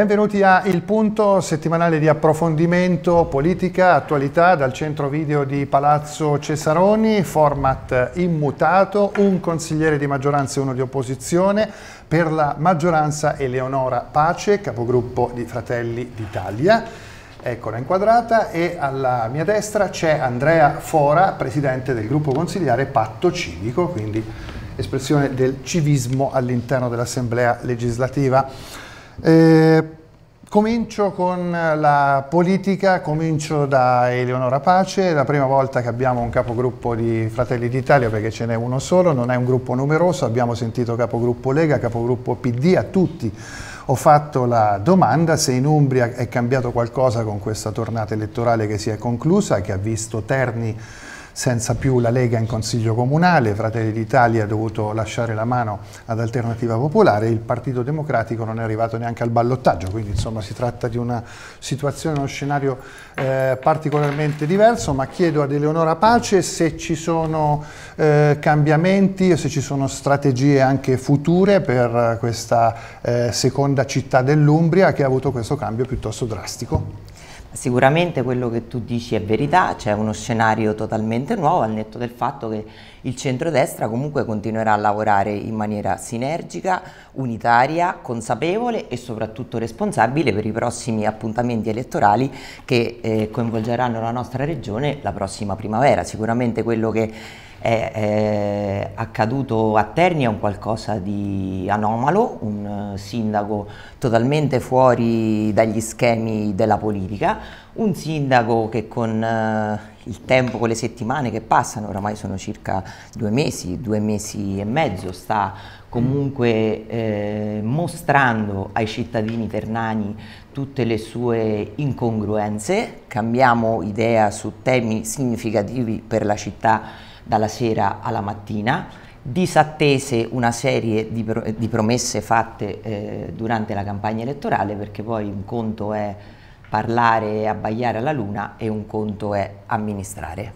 Benvenuti a Il Punto, settimanale di approfondimento, politica, attualità dal centro video di Palazzo Cesaroni, format immutato, un consigliere di maggioranza e uno di opposizione, per la maggioranza Eleonora Pace, capogruppo di Fratelli d'Italia. Eccola inquadrata e alla mia destra c'è Andrea Fora, presidente del gruppo consigliare Patto Civico, quindi espressione del civismo all'interno dell'Assemblea legislativa. Eh, comincio con la politica, comincio da Eleonora Pace, è la prima volta che abbiamo un capogruppo di Fratelli d'Italia perché ce n'è uno solo, non è un gruppo numeroso, abbiamo sentito capogruppo Lega, capogruppo PD, a tutti ho fatto la domanda se in Umbria è cambiato qualcosa con questa tornata elettorale che si è conclusa, che ha visto Terni senza più la Lega in Consiglio Comunale, Fratelli d'Italia ha dovuto lasciare la mano ad Alternativa Popolare, il Partito Democratico non è arrivato neanche al ballottaggio, quindi insomma si tratta di una situazione, uno scenario eh, particolarmente diverso, ma chiedo ad Eleonora Pace se ci sono eh, cambiamenti o se ci sono strategie anche future per questa eh, seconda città dell'Umbria che ha avuto questo cambio piuttosto drastico. Sicuramente quello che tu dici è verità, c'è uno scenario totalmente nuovo al netto del fatto che il centrodestra comunque continuerà a lavorare in maniera sinergica, unitaria, consapevole e soprattutto responsabile per i prossimi appuntamenti elettorali che eh, coinvolgeranno la nostra regione la prossima primavera. Sicuramente quello che è, è, accaduto a Terni è un qualcosa di anomalo, un eh, sindaco totalmente fuori dagli schemi della politica, un sindaco che con eh, il tempo, con le settimane che passano, oramai sono circa due mesi, due mesi e mezzo, sta comunque eh, mostrando ai cittadini ternani tutte le sue incongruenze, cambiamo idea su temi significativi per la città dalla sera alla mattina, disattese una serie di, pro di promesse fatte eh, durante la campagna elettorale perché poi un conto è parlare e abbaiare alla luna e un conto è amministrare.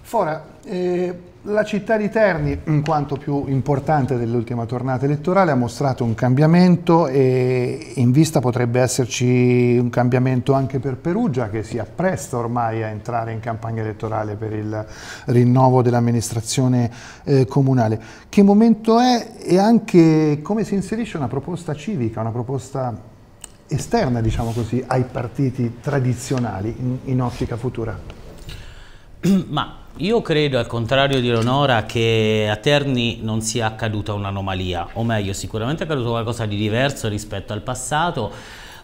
Fora, eh, la città di Terni, in quanto più importante dell'ultima tornata elettorale, ha mostrato un cambiamento e in vista potrebbe esserci un cambiamento anche per Perugia che si appresta ormai a entrare in campagna elettorale per il rinnovo dell'amministrazione eh, comunale. Che momento è e anche come si inserisce una proposta civica, una proposta esterna diciamo così, ai partiti tradizionali in, in ottica futura? Ma io credo, al contrario di Leonora, che a Terni non sia accaduta un'anomalia, o meglio, sicuramente è accaduto qualcosa di diverso rispetto al passato,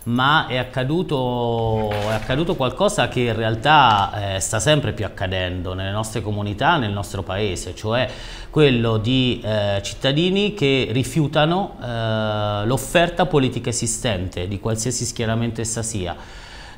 ma è accaduto, è accaduto qualcosa che in realtà eh, sta sempre più accadendo nelle nostre comunità, nel nostro paese, cioè quello di eh, cittadini che rifiutano eh, l'offerta politica esistente di qualsiasi schieramento essa sia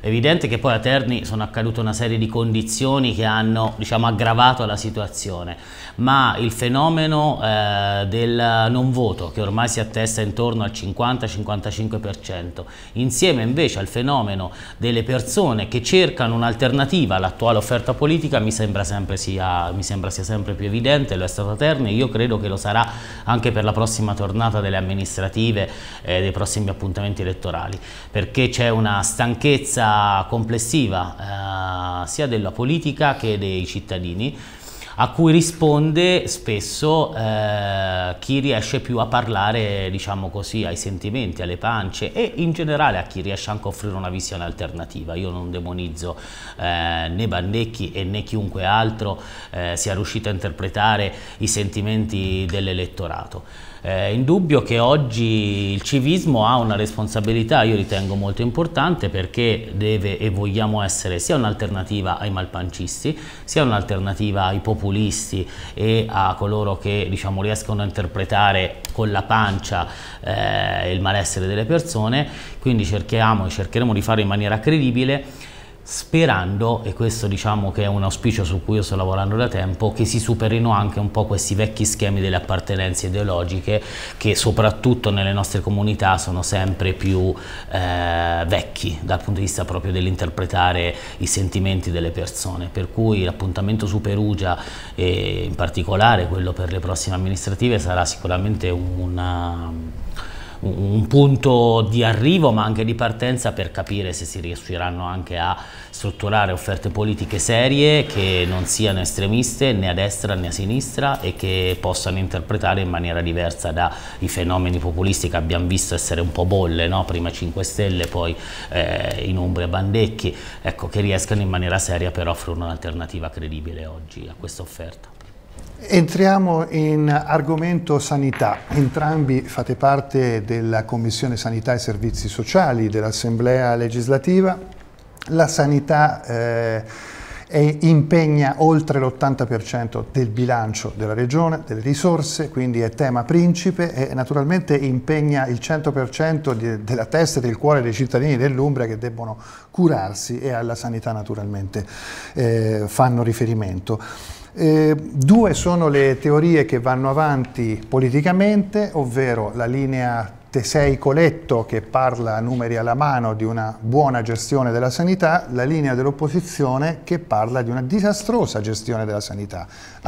è evidente che poi a Terni sono accadute una serie di condizioni che hanno diciamo, aggravato la situazione, ma il fenomeno eh, del non voto, che ormai si attesta intorno al 50-55%, insieme invece al fenomeno delle persone che cercano un'alternativa all'attuale offerta politica, mi sembra, sia, mi sembra, sia, sempre più evidente, lo è stato a Terni, e io credo che lo sarà anche per la prossima tornata delle amministrative e eh, dei prossimi appuntamenti elettorali, perché c'è una stanchezza complessiva eh, sia della politica che dei cittadini a cui risponde spesso eh, chi riesce più a parlare, diciamo così, ai sentimenti, alle pance e in generale a chi riesce anche a offrire una visione alternativa. Io non demonizzo eh, né Bandecchi e né chiunque altro eh, sia riuscito a interpretare i sentimenti dell'elettorato. È eh, indubbio che oggi il civismo ha una responsabilità, io ritengo molto importante, perché deve e vogliamo essere sia un'alternativa ai malpancisti, sia un'alternativa ai populisti e a coloro che diciamo, riescono a interpretare con la pancia eh, il malessere delle persone, quindi cerchiamo e cercheremo di fare in maniera credibile sperando, e questo diciamo che è un auspicio su cui io sto lavorando da tempo, che si superino anche un po' questi vecchi schemi delle appartenenze ideologiche che soprattutto nelle nostre comunità sono sempre più eh, vecchi dal punto di vista proprio dell'interpretare i sentimenti delle persone, per cui l'appuntamento su Perugia e in particolare quello per le prossime amministrative sarà sicuramente una un punto di arrivo ma anche di partenza per capire se si riusciranno anche a strutturare offerte politiche serie che non siano estremiste né a destra né a sinistra e che possano interpretare in maniera diversa dai fenomeni populisti che abbiamo visto essere un po' bolle, no? prima 5 Stelle, poi eh, in Umbria Bandecchi, ecco, che riescano in maniera seria però offrire un'alternativa credibile oggi a questa offerta. Entriamo in argomento sanità. Entrambi fate parte della Commissione Sanità e Servizi Sociali dell'Assemblea legislativa. La sanità eh, è, impegna oltre l'80% del bilancio della Regione, delle risorse, quindi è tema principe e naturalmente impegna il 100% di, della testa e del cuore dei cittadini dell'Umbria che debbono curarsi e alla sanità naturalmente eh, fanno riferimento. Eh, due sono le teorie che vanno avanti politicamente, ovvero la linea Tesei Coletto che parla numeri alla mano di una buona gestione della sanità, la linea dell'opposizione che parla di una disastrosa gestione della sanità.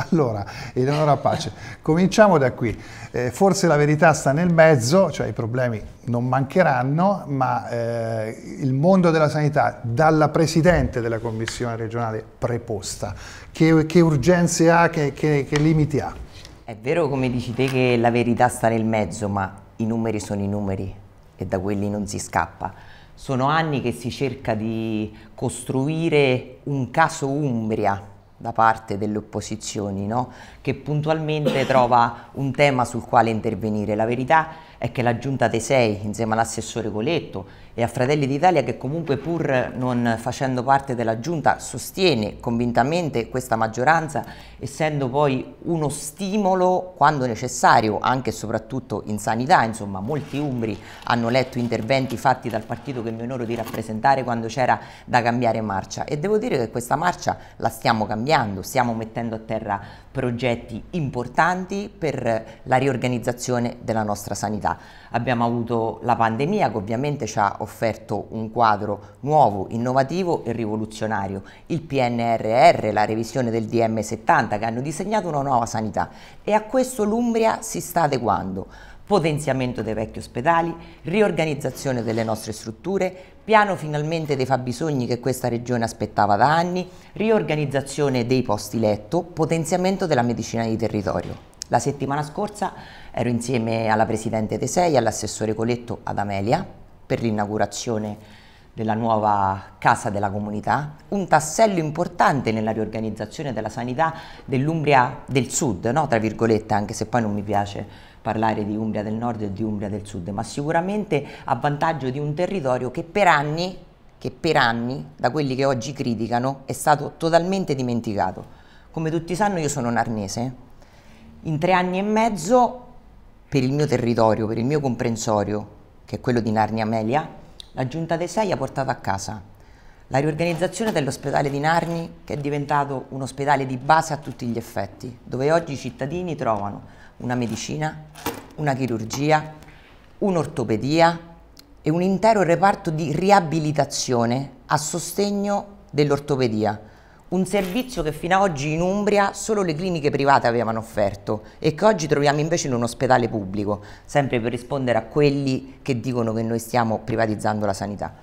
Allora, Eleonora Pace, cominciamo da qui. Eh, forse la verità sta nel mezzo, cioè i problemi non mancheranno, ma eh, il mondo della sanità, dalla Presidente della Commissione regionale preposta, che, che urgenze ha, che, che, che limiti ha? È vero come dici te che la verità sta nel mezzo, ma i numeri sono i numeri e da quelli non si scappa. Sono anni che si cerca di costruire un caso Umbria da parte delle opposizioni, no? che puntualmente trova un tema sul quale intervenire. La verità è che la Giunta dei Sei, insieme all'assessore Coletto e a Fratelli d'Italia che comunque pur non facendo parte della giunta sostiene convintamente questa maggioranza essendo poi uno stimolo quando necessario anche e soprattutto in sanità insomma molti umbri hanno letto interventi fatti dal partito che mi onoro di rappresentare quando c'era da cambiare marcia e devo dire che questa marcia la stiamo cambiando stiamo mettendo a terra progetti importanti per la riorganizzazione della nostra sanità abbiamo avuto la pandemia che ovviamente ci ha offerto un quadro nuovo, innovativo e rivoluzionario, il PNRR, la revisione del DM70 che hanno disegnato una nuova sanità e a questo l'Umbria si sta adeguando potenziamento dei vecchi ospedali, riorganizzazione delle nostre strutture, piano finalmente dei fabbisogni che questa regione aspettava da anni, riorganizzazione dei posti letto, potenziamento della medicina di territorio. La settimana scorsa ero insieme alla Presidente De Sei, all'assessore Coletto, ad Amelia, per l'inaugurazione della nuova Casa della Comunità, un tassello importante nella riorganizzazione della sanità dell'Umbria del Sud, no? tra virgolette, anche se poi non mi piace parlare di Umbria del Nord e di Umbria del Sud, ma sicuramente a vantaggio di un territorio che per anni, che per anni da quelli che oggi criticano, è stato totalmente dimenticato. Come tutti sanno io sono un arnese, in tre anni e mezzo per il mio territorio, per il mio comprensorio, che è quello di Narnia Amelia, la Giunta dei Sei ha portato a casa la riorganizzazione dell'ospedale di Narni, che è diventato un ospedale di base a tutti gli effetti, dove oggi i cittadini trovano una medicina, una chirurgia, un'ortopedia e un intero reparto di riabilitazione a sostegno dell'ortopedia un servizio che fino ad oggi in Umbria solo le cliniche private avevano offerto e che oggi troviamo invece in un ospedale pubblico, sempre per rispondere a quelli che dicono che noi stiamo privatizzando la sanità.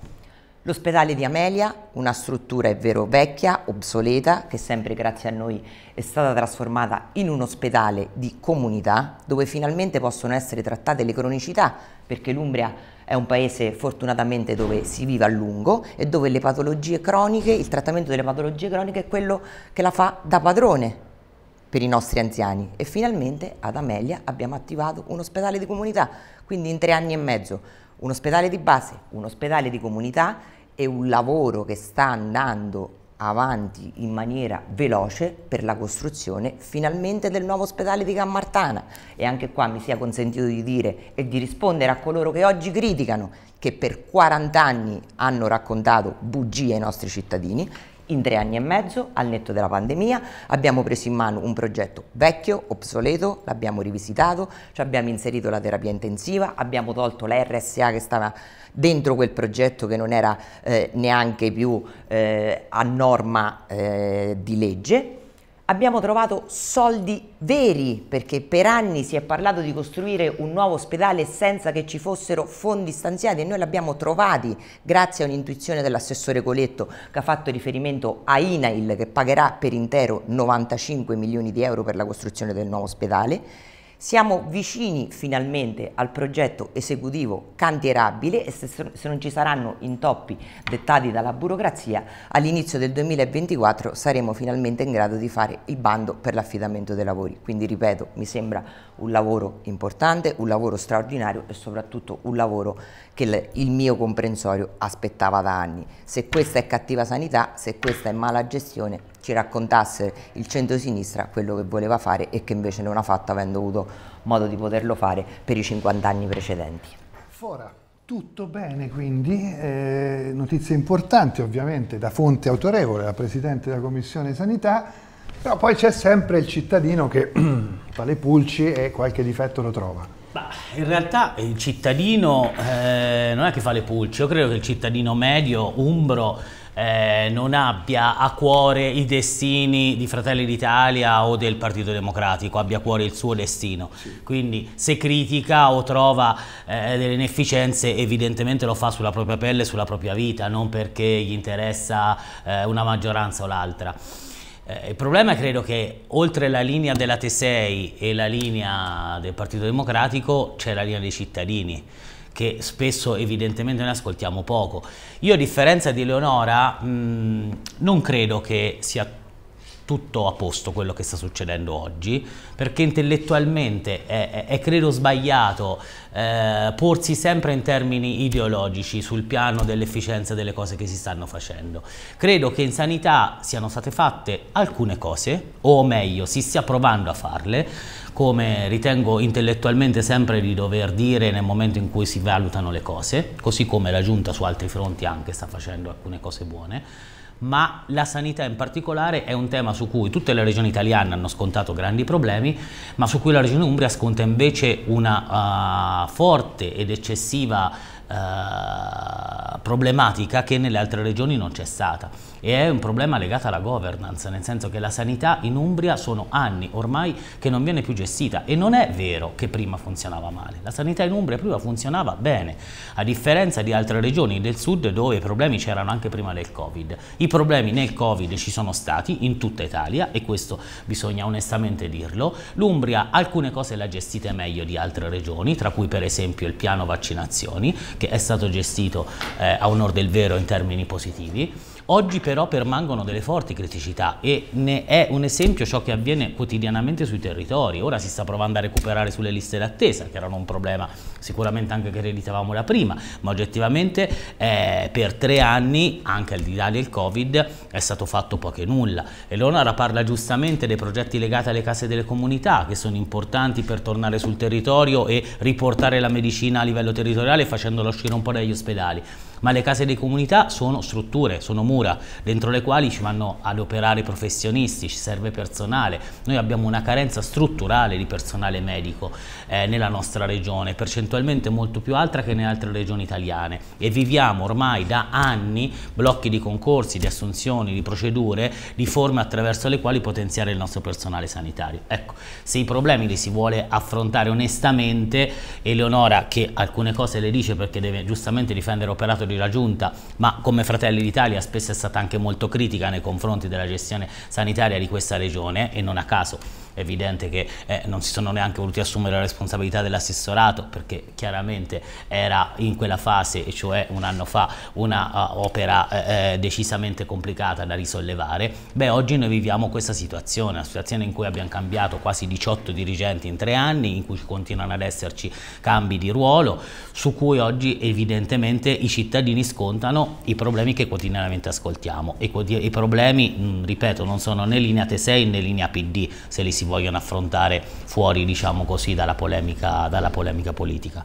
L'ospedale di Amelia, una struttura è vero vecchia, obsoleta, che sempre grazie a noi è stata trasformata in un ospedale di comunità, dove finalmente possono essere trattate le cronicità, perché l'Umbria è un paese fortunatamente dove si vive a lungo e dove le patologie croniche, il trattamento delle patologie croniche è quello che la fa da padrone per i nostri anziani e finalmente ad Amelia abbiamo attivato un ospedale di comunità, quindi in tre anni e mezzo un ospedale di base, un ospedale di comunità e un lavoro che sta andando avanti in maniera veloce per la costruzione finalmente del nuovo ospedale di Cammartana e anche qua mi sia consentito di dire e di rispondere a coloro che oggi criticano che per 40 anni hanno raccontato bugie ai nostri cittadini in tre anni e mezzo, al netto della pandemia, abbiamo preso in mano un progetto vecchio, obsoleto, l'abbiamo rivisitato, ci abbiamo inserito la terapia intensiva, abbiamo tolto la RSA che stava dentro quel progetto che non era eh, neanche più eh, a norma eh, di legge abbiamo trovato soldi veri, perché per anni si è parlato di costruire un nuovo ospedale senza che ci fossero fondi stanziati e noi li abbiamo trovati grazie a un'intuizione dell'assessore Coletto che ha fatto riferimento a INAIL che pagherà per intero 95 milioni di euro per la costruzione del nuovo ospedale siamo vicini finalmente al progetto esecutivo cantierabile e se, se non ci saranno intoppi dettati dalla burocrazia, all'inizio del 2024 saremo finalmente in grado di fare il bando per l'affidamento dei lavori. Quindi ripeto, mi sembra un lavoro importante, un lavoro straordinario e soprattutto un lavoro che il mio comprensorio aspettava da anni. Se questa è cattiva sanità, se questa è mala gestione, ci raccontasse il centro-sinistra quello che voleva fare e che invece non ha fatto avendo avuto modo di poterlo fare per i 50 anni precedenti. Fora. Tutto bene quindi, eh, notizie importanti ovviamente da fonte autorevole, la Presidente della Commissione Sanità, però poi c'è sempre il cittadino che fa le pulci e qualche difetto lo trova. Bah, in realtà il cittadino eh, non è che fa le pulci, io credo che il cittadino medio, umbro, eh, non abbia a cuore i destini di Fratelli d'Italia o del Partito Democratico, abbia a cuore il suo destino. Sì. Quindi se critica o trova eh, delle inefficienze evidentemente lo fa sulla propria pelle, e sulla propria vita, non perché gli interessa eh, una maggioranza o l'altra. Eh, il problema credo che oltre la linea della T6 e la linea del Partito Democratico c'è la linea dei cittadini che spesso evidentemente noi ascoltiamo poco. Io a differenza di Leonora mh, mm, non credo che sia tutto a posto quello che sta succedendo oggi, perché intellettualmente è, è, è credo sbagliato eh, porsi sempre in termini ideologici sul piano dell'efficienza delle cose che si stanno facendo. Credo che in sanità siano state fatte alcune cose, o meglio, si stia provando a farle, come ritengo intellettualmente sempre di dover dire nel momento in cui si valutano le cose, così come la Giunta su altri fronti anche sta facendo alcune cose buone, ma la sanità in particolare è un tema su cui tutte le regioni italiane hanno scontato grandi problemi, ma su cui la regione Umbria sconta invece una uh, forte ed eccessiva uh, problematica che nelle altre regioni non c'è stata e è un problema legato alla governance, nel senso che la sanità in Umbria sono anni ormai che non viene più gestita e non è vero che prima funzionava male. La sanità in Umbria prima funzionava bene, a differenza di altre regioni del sud dove i problemi c'erano anche prima del Covid. I problemi nel Covid ci sono stati in tutta Italia e questo bisogna onestamente dirlo. L'Umbria alcune cose le ha gestite meglio di altre regioni, tra cui per esempio il piano vaccinazioni che è stato gestito eh, a onor del vero in termini positivi. Oggi però permangono delle forti criticità e ne è un esempio ciò che avviene quotidianamente sui territori. Ora si sta provando a recuperare sulle liste d'attesa, che erano un problema sicuramente anche che ereditavamo da prima, ma oggettivamente eh, per tre anni, anche al di là del Covid, è stato fatto poco e nulla. Eleonora parla giustamente dei progetti legati alle case delle comunità, che sono importanti per tornare sul territorio e riportare la medicina a livello territoriale facendola uscire un po' dagli ospedali ma le case di comunità sono strutture, sono mura, dentro le quali ci vanno ad operare professionisti, ci serve personale. Noi abbiamo una carenza strutturale di personale medico eh, nella nostra regione, percentualmente molto più alta che nelle altre regioni italiane e viviamo ormai da anni blocchi di concorsi, di assunzioni, di procedure, di forme attraverso le quali potenziare il nostro personale sanitario. Ecco, se i problemi li si vuole affrontare onestamente, Eleonora che alcune cose le dice perché deve giustamente difendere operato di membri la Giunta, ma come Fratelli d'Italia spesso è stata anche molto critica nei confronti della gestione sanitaria di questa regione e non a caso è evidente che eh, non si sono neanche voluti assumere la responsabilità dell'assessorato perché chiaramente era in quella fase, cioè un anno fa, una uh, opera eh, eh, decisamente complicata da risollevare, beh oggi noi viviamo questa situazione, una situazione in cui abbiamo cambiato quasi 18 dirigenti in tre anni, in cui continuano ad esserci cambi di ruolo, su cui oggi evidentemente i cittadini scontano i problemi che quotidianamente ascoltiamo. I, i problemi, mh, ripeto, non sono né linea T6 né linea PD, se li si si vogliono affrontare fuori diciamo così, dalla, polemica, dalla polemica politica.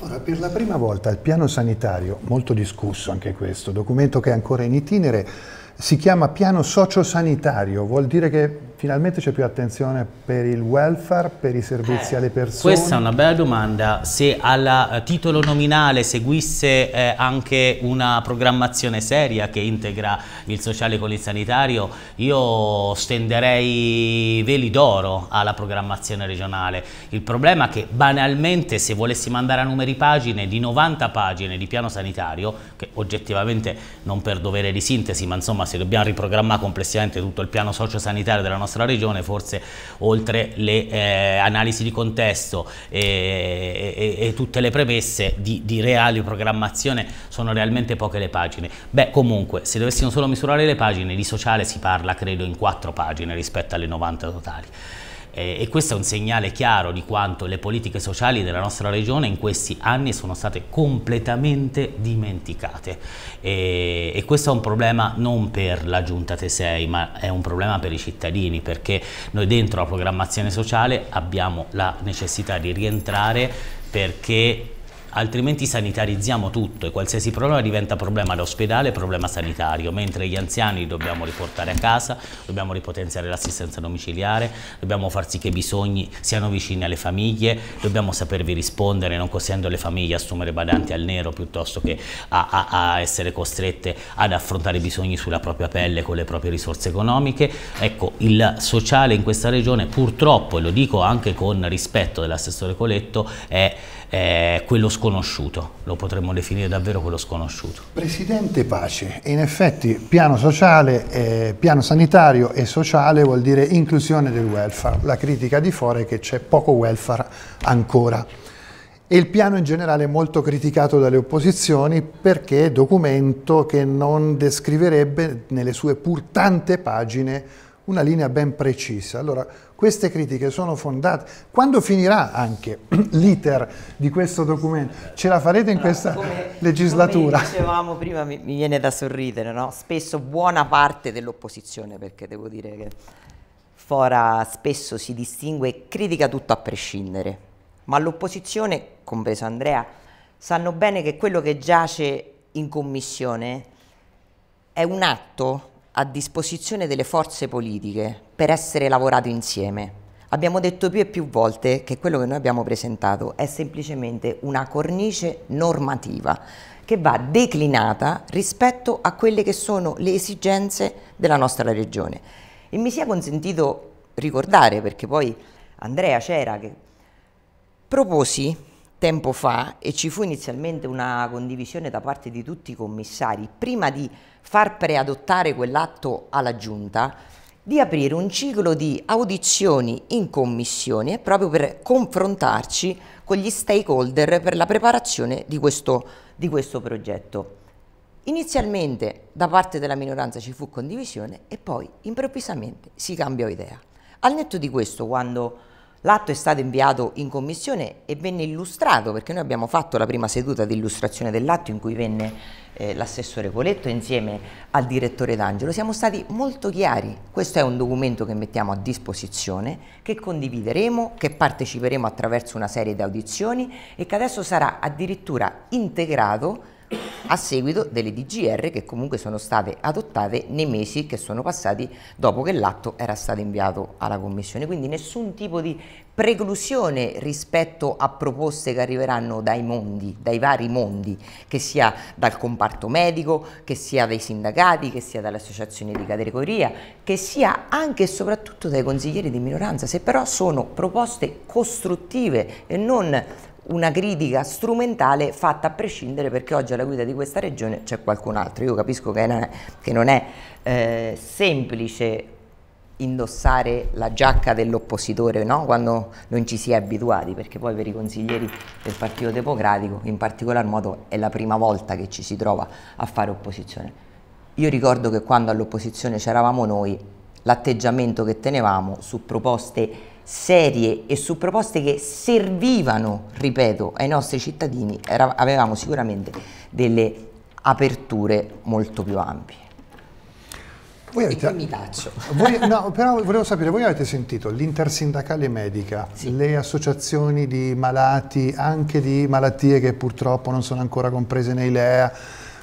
Ora, per la prima volta il piano sanitario, molto discusso anche questo, documento che è ancora in itinere, si chiama piano sociosanitario, vuol dire che Finalmente c'è più attenzione per il welfare, per i servizi eh, alle persone? Questa è una bella domanda. Se al eh, titolo nominale seguisse eh, anche una programmazione seria che integra il sociale con il sanitario, io stenderei veli d'oro alla programmazione regionale. Il problema è che banalmente se volessimo andare a numeri pagine di 90 pagine di piano sanitario, che oggettivamente non per dovere di sintesi, ma insomma se dobbiamo riprogrammare complessivamente tutto il piano sociosanitario della nostra nostra regione, forse oltre le eh, analisi di contesto e, e, e tutte le premesse di, di reale programmazione sono realmente poche le pagine. Beh, comunque, se dovessimo solo misurare le pagine, di sociale si parla credo in quattro pagine rispetto alle 90 totali eh, e questo è un segnale chiaro di quanto le politiche sociali della nostra regione in questi anni sono state completamente dimenticate e, eh, e questo è un problema non per la giunta T6 ma è un problema per i cittadini perché noi dentro la programmazione sociale abbiamo la necessità di rientrare perché altrimenti sanitarizziamo tutto e qualsiasi problema diventa problema d'ospedale, problema sanitario, mentre gli anziani dobbiamo riportare a casa, dobbiamo ripotenziare l'assistenza domiciliare, dobbiamo far sì che i bisogni siano vicini alle famiglie, dobbiamo sapervi rispondere non costendo le famiglie a assumere badanti al nero piuttosto che a, a, a essere costrette ad affrontare i bisogni sulla propria pelle con le proprie risorse economiche. Ecco, il sociale in questa regione purtroppo, e lo dico anche con rispetto dell'assessore Coletto, è eh, quello sconosciuto, lo potremmo definire davvero quello sconosciuto. Presidente Pace, in effetti piano sociale, eh, piano sanitario e sociale vuol dire inclusione del welfare, la critica di Fore è che c'è poco welfare ancora. E il piano in generale è molto criticato dalle opposizioni perché è documento che non descriverebbe nelle sue pur tante pagine una linea ben precisa. Allora, queste critiche sono fondate. Quando finirà anche l'iter di questo documento? Ce la farete in allora, questa come, legislatura? Come dicevamo prima, mi, mi viene da sorridere, no? spesso buona parte dell'opposizione, perché devo dire che Fora spesso si distingue e critica tutto a prescindere, ma l'opposizione, compreso Andrea, sanno bene che quello che giace in commissione è un atto a disposizione delle forze politiche per essere lavorato insieme. Abbiamo detto più e più volte che quello che noi abbiamo presentato è semplicemente una cornice normativa che va declinata rispetto a quelle che sono le esigenze della nostra regione. E mi sia consentito ricordare, perché poi Andrea c'era, che proposi tempo fa e ci fu inizialmente una condivisione da parte di tutti i commissari, prima di far preadottare quell'atto alla Giunta, di aprire un ciclo di audizioni in commissione proprio per confrontarci con gli stakeholder per la preparazione di questo, di questo progetto. Inizialmente da parte della minoranza ci fu condivisione e poi improvvisamente si cambiò idea. Al netto di questo, quando L'atto è stato inviato in commissione e venne illustrato perché noi abbiamo fatto la prima seduta di illustrazione dell'atto in cui venne eh, l'assessore Coletto insieme al direttore D'Angelo. Siamo stati molto chiari, questo è un documento che mettiamo a disposizione, che condivideremo, che parteciperemo attraverso una serie di audizioni e che adesso sarà addirittura integrato a seguito delle DGR che comunque sono state adottate nei mesi che sono passati dopo che l'atto era stato inviato alla Commissione. Quindi nessun tipo di preclusione rispetto a proposte che arriveranno dai mondi, dai vari mondi, che sia dal comparto medico, che sia dai sindacati, che sia dalle associazioni di categoria, che sia anche e soprattutto dai consiglieri di minoranza, se però sono proposte costruttive e non una critica strumentale fatta a prescindere perché oggi alla guida di questa regione c'è qualcun altro. Io capisco che, è, che non è eh, semplice indossare la giacca dell'oppositore no? quando non ci si è abituati, perché poi per i consiglieri del Partito Democratico in particolar modo è la prima volta che ci si trova a fare opposizione. Io ricordo che quando all'opposizione c'eravamo noi, l'atteggiamento che tenevamo su proposte serie e su proposte che servivano, ripeto, ai nostri cittadini, era, avevamo sicuramente delle aperture molto più ampie. Voi avete, mi taccio. Voi, no, però volevo sapere, voi avete sentito l'intersindacale medica, sì. le associazioni di malati, anche di malattie che purtroppo non sono ancora comprese nei LEA,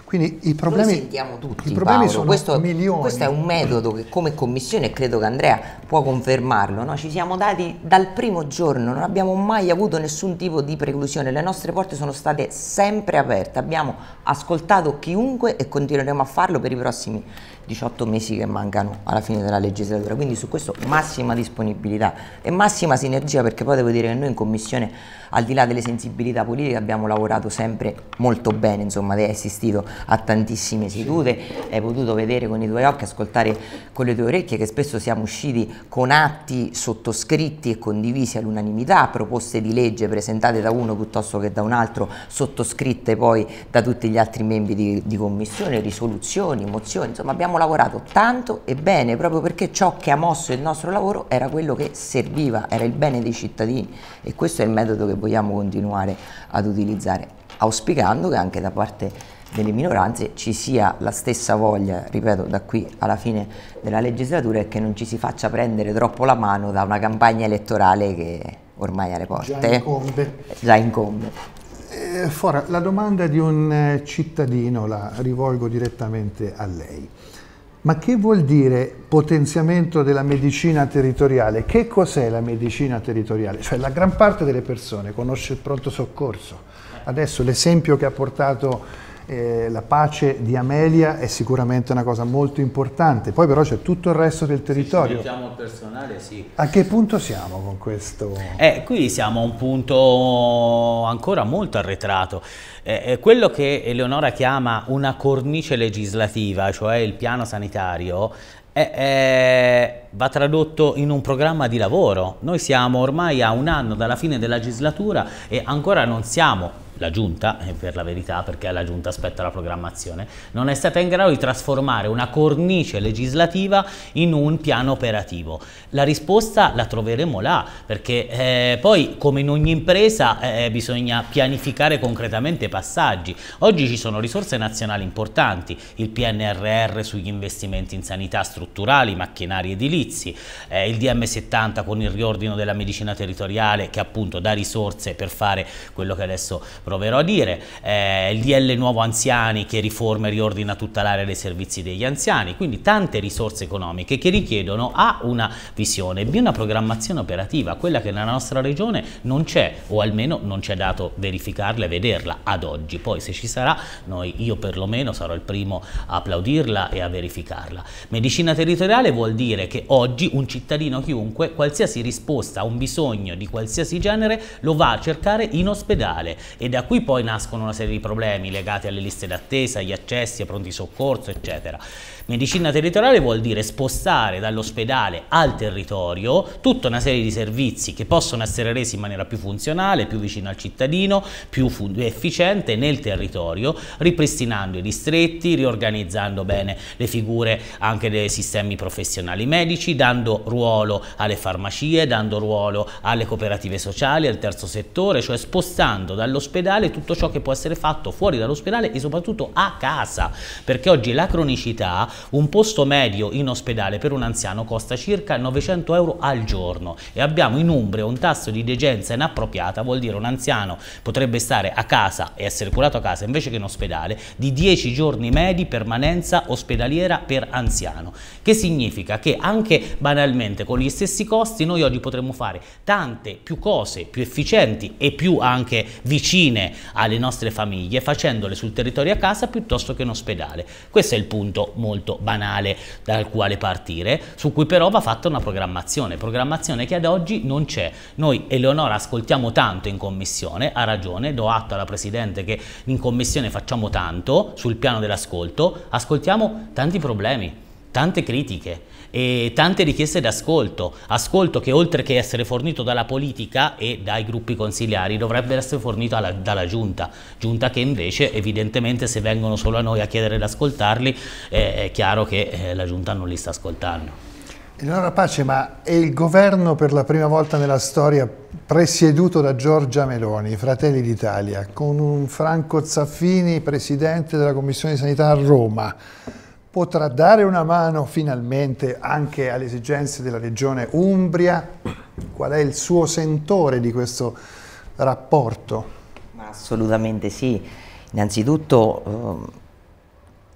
quindi i problemi, Noi sentiamo tutti, i problemi Paolo, sono questo, milioni. Questo è un metodo che come commissione, e credo che Andrea può confermarlo, no? ci siamo dati dal primo giorno, non abbiamo mai avuto nessun tipo di preclusione, le nostre porte sono state sempre aperte, abbiamo ascoltato chiunque e continueremo a farlo per i prossimi 18 mesi che mancano alla fine della legislatura, quindi su questo massima disponibilità e massima sinergia perché poi devo dire che noi in commissione al di là delle sensibilità politiche abbiamo lavorato sempre molto bene, insomma è assistito a tantissime sedute, hai potuto vedere con i tuoi occhi, ascoltare con le tue orecchie che spesso siamo usciti con atti sottoscritti e condivisi all'unanimità, proposte di legge presentate da uno piuttosto che da un altro, sottoscritte poi da tutti gli altri membri di, di commissione, risoluzioni, mozioni, insomma abbiamo lavorato tanto e bene proprio perché ciò che ha mosso il nostro lavoro era quello che serviva, era il bene dei cittadini e questo è il metodo che vogliamo continuare ad utilizzare, auspicando che anche da parte delle minoranze ci sia la stessa voglia, ripeto, da qui alla fine della legislatura e che non ci si faccia prendere troppo la mano da una campagna elettorale che ormai è alle porte. Già incombe. Già incombe. Eh, Fora, la domanda di un eh, cittadino la rivolgo direttamente a lei. Ma che vuol dire potenziamento della medicina territoriale? Che cos'è la medicina territoriale? Cioè la gran parte delle persone conosce il pronto soccorso. Adesso l'esempio che ha portato eh, la pace di Amelia è sicuramente una cosa molto importante, poi però c'è tutto il resto del territorio. Se il personale, sì. A che punto siamo con questo? Eh, qui siamo a un punto ancora molto arretrato. Eh, eh quello che Eleonora chiama una cornice legislativa, cioè il piano sanitario, eh, eh, va tradotto in un programma di lavoro. Noi siamo ormai a un anno dalla fine della legislatura e ancora non siamo la giunta, eh, per la verità, perché la giunta aspetta la programmazione, non è stata in grado di trasformare una cornice legislativa in un piano operativo. La risposta la troveremo là, perché eh, poi come in ogni impresa eh, eh bisogna pianificare concretamente i passaggi. Oggi ci sono risorse nazionali importanti, il PNRR sugli investimenti in sanità strutturali, macchinari edilizi, eh, il DM70 con il riordino della medicina territoriale che appunto dà risorse per fare quello che adesso proverò a dire, eh, il DL Nuovo Anziani che riforma e riordina tutta l'area dei servizi degli anziani, quindi tante risorse economiche che richiedono A una visione, B una programmazione operativa, quella che nella nostra regione non c'è o almeno non c'è dato verificarla e vederla ad oggi, poi se ci sarà noi, io perlomeno sarò il primo a applaudirla e a verificarla. Medicina territoriale vuol dire che oggi un cittadino chiunque, qualsiasi risposta a un bisogno di qualsiasi genere, lo va a cercare in ospedale e da da qui poi nascono una serie di problemi legati alle liste d'attesa, agli accessi, ai pronti soccorso, eccetera. Medicina territoriale vuol dire spostare dall'ospedale al territorio tutta una serie di servizi che possono essere resi in maniera più funzionale, più vicina al cittadino, più efficiente nel territorio, ripristinando i distretti, riorganizzando bene le figure anche dei sistemi professionali medici, dando ruolo alle farmacie, dando ruolo alle cooperative sociali, al terzo settore, cioè spostando dall'ospedale tutto ciò che può essere fatto fuori dall'ospedale e soprattutto a casa, perché oggi la cronicità un posto medio in ospedale per un anziano costa circa 900 euro al giorno e abbiamo in Umbria un tasso di degenza inappropriata, vuol dire un anziano potrebbe stare a casa e essere curato a casa invece che in ospedale, di 10 giorni medi permanenza ospedaliera per anziano, che significa che anche banalmente con gli stessi costi noi oggi potremmo fare tante più cose più efficienti e più anche vicine alle nostre famiglie facendole sul territorio a casa piuttosto che in ospedale. Questo è il punto molto molto banale dal quale partire, su cui però va fatta una programmazione, programmazione che ad oggi non c'è. Noi Eleonora ascoltiamo tanto in commissione, ha ragione, do atto alla Presidente che in commissione facciamo tanto sul piano dell'ascolto, ascoltiamo tanti problemi, tante critiche e tante richieste d'ascolto, ascolto che oltre che essere fornito dalla politica e dai gruppi consigliari dovrebbe essere fornito alla, dalla giunta, giunta che invece evidentemente se vengono solo a noi a chiedere di ascoltarli eh, è chiaro che eh, la giunta non li sta ascoltando. Eleonora Pace, ma è il governo per la prima volta nella storia presieduto da Giorgia Meloni, Fratelli d'Italia, con un Franco Zaffini, presidente della Commissione di Sanità a Roma potrà dare una mano finalmente anche alle esigenze della regione Umbria? Qual è il suo sentore di questo rapporto? Assolutamente sì, innanzitutto eh,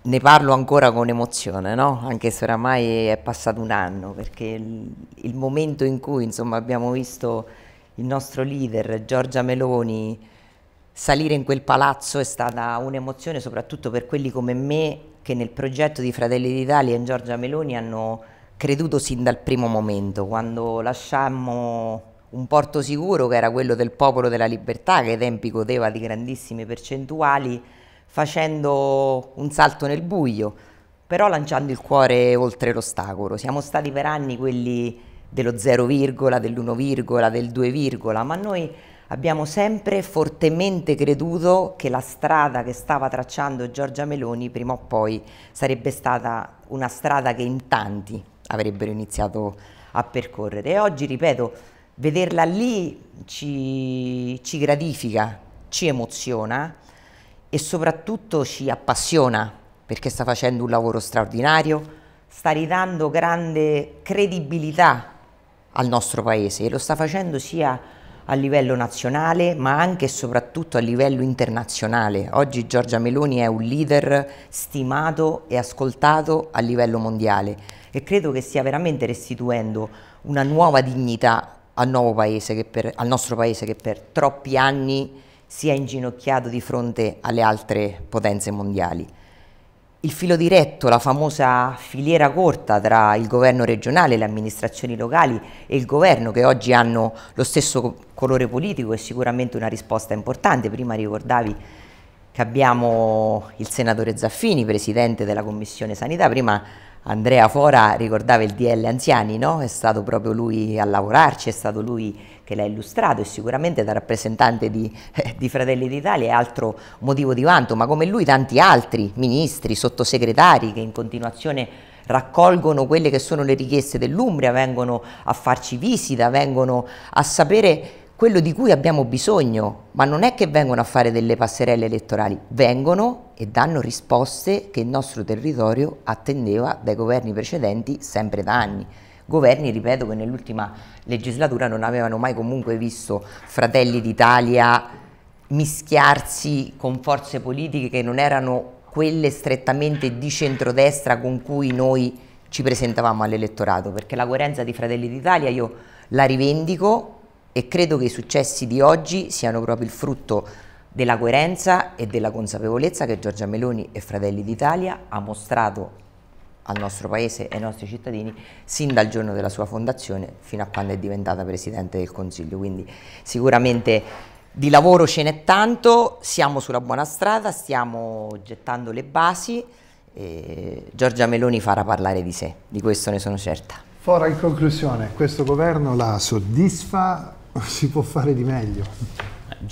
ne parlo ancora con emozione, no? anche se oramai è passato un anno, perché il, il momento in cui insomma, abbiamo visto il nostro leader Giorgia Meloni salire in quel palazzo è stata un'emozione soprattutto per quelli come me che nel progetto di Fratelli d'Italia e Giorgia Meloni hanno creduto sin dal primo momento, quando lasciammo un porto sicuro che era quello del popolo della libertà, che ai tempi godeva di grandissime percentuali, facendo un salto nel buio, però lanciando il cuore oltre l'ostacolo. Siamo stati per anni quelli dello 0, dell'1, del 2, ma noi Abbiamo sempre fortemente creduto che la strada che stava tracciando Giorgia Meloni prima o poi sarebbe stata una strada che in tanti avrebbero iniziato a percorrere. E oggi, ripeto, vederla lì ci, ci gratifica, ci emoziona e soprattutto ci appassiona perché sta facendo un lavoro straordinario, sta ridando grande credibilità al nostro paese e lo sta facendo sia a livello nazionale ma anche e soprattutto a livello internazionale. Oggi Giorgia Meloni è un leader stimato e ascoltato a livello mondiale e credo che stia veramente restituendo una nuova dignità al, paese per, al nostro paese che per troppi anni si è inginocchiato di fronte alle altre potenze mondiali. Il filo diretto, la famosa filiera corta tra il governo regionale, le amministrazioni locali e il governo che oggi hanno lo stesso colore politico è sicuramente una risposta importante. Prima ricordavi che abbiamo il senatore Zaffini, presidente della Commissione Sanità, prima Andrea Fora ricordava il DL Anziani, no? è stato proprio lui a lavorarci, è stato lui che l'ha illustrato e sicuramente da rappresentante di, eh, di Fratelli d'Italia è altro motivo di vanto, ma come lui tanti altri ministri, sottosegretari che in continuazione raccolgono quelle che sono le richieste dell'Umbria, vengono a farci visita, vengono a sapere quello di cui abbiamo bisogno, ma non è che vengono a fare delle passerelle elettorali, vengono e danno risposte che il nostro territorio attendeva dai governi precedenti sempre da anni. Governi, ripeto, che nell'ultima legislatura non avevano mai comunque visto Fratelli d'Italia mischiarsi con forze politiche che non erano quelle strettamente di centrodestra con cui noi ci presentavamo all'elettorato, perché la coerenza di Fratelli d'Italia io la rivendico e credo che i successi di oggi siano proprio il frutto della coerenza e della consapevolezza che Giorgia Meloni e Fratelli d'Italia ha mostrato al nostro paese e ai nostri cittadini sin dal giorno della sua fondazione fino a quando è diventata Presidente del Consiglio. Quindi sicuramente di lavoro ce n'è tanto, siamo sulla buona strada, stiamo gettando le basi. E Giorgia Meloni farà parlare di sé, di questo ne sono certa. Fora in conclusione, questo governo la soddisfa si può fare di meglio.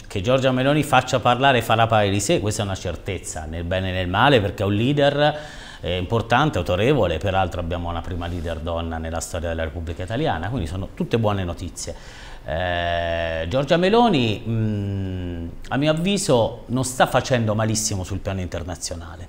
Che Giorgia Meloni faccia parlare e farà parlare di sé, questa è una certezza, nel bene e nel male, perché è un leader eh, importante, autorevole, peraltro abbiamo una prima leader donna nella storia della Repubblica Italiana, quindi sono tutte buone notizie. Eh, Giorgia Meloni, mh, mm, a mio avviso, non sta facendo malissimo sul piano internazionale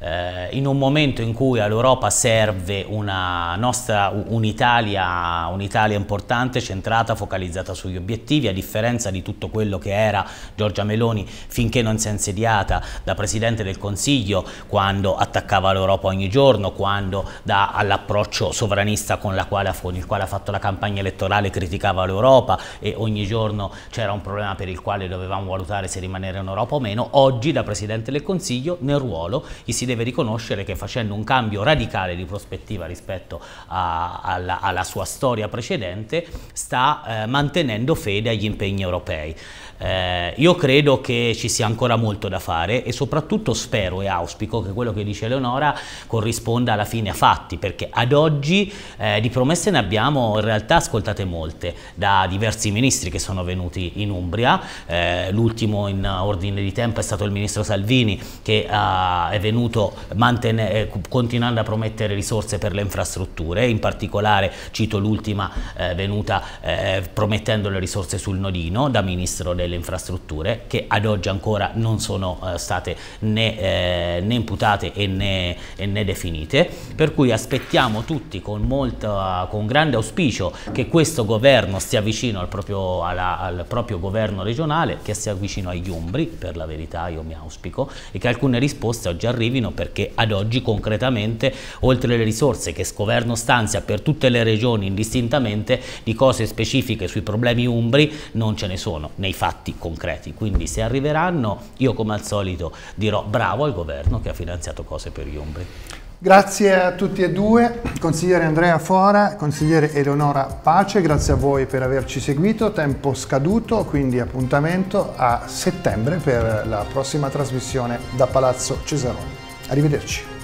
eh, in un momento in cui all'Europa serve una nostra un'Italia, un'Italia importante, centrata, focalizzata sugli obiettivi, a differenza di tutto quello che era Giorgia Meloni finché non si è insediata da Presidente del Consiglio, quando attaccava l'Europa ogni giorno, quando da, all'approccio sovranista con, quale, con il quale ha fatto la campagna elettorale criticava l'Europa e ogni giorno c'era un problema per il quale dovevamo valutare se rimanere in Europa o meno, oggi da Presidente del Consiglio nel ruolo i deve riconoscere che facendo un cambio radicale di prospettiva rispetto a, alla, alla, sua storia precedente sta eh, mantenendo fede agli impegni europei. Eh, io credo che ci sia ancora molto da fare e soprattutto spero e auspico che quello che dice Eleonora corrisponda alla fine a fatti, perché ad oggi eh, di promesse ne abbiamo in realtà ascoltate molte da diversi ministri che sono venuti in Umbria, eh, l'ultimo in ordine di tempo è stato il ministro Salvini che eh, è venuto eh, continuando a promettere risorse per le infrastrutture, in particolare cito l'ultima eh, venuta promettendo le risorse sul nodino da ministro del delle infrastrutture che ad oggi ancora non sono eh, state né, eh, né imputate e né, e né, definite, per cui aspettiamo tutti con, molta, con, grande auspicio che questo governo stia vicino al proprio, alla, al proprio governo regionale, che sia vicino agli umbri, per la verità io mi auspico, e che alcune risposte oggi arrivino perché ad oggi concretamente, oltre alle risorse che governo stanzia per tutte le regioni indistintamente, di cose specifiche sui problemi umbri non ce ne sono nei fatti fatti concreti, quindi se arriveranno io come al solito dirò bravo al governo che ha finanziato cose per gli ombri. Grazie a tutti e due, consigliere Andrea Fora, consigliere Eleonora Pace, grazie a voi per averci seguito, tempo scaduto, quindi appuntamento a settembre per la prossima trasmissione da Palazzo Cesaroni. Arrivederci.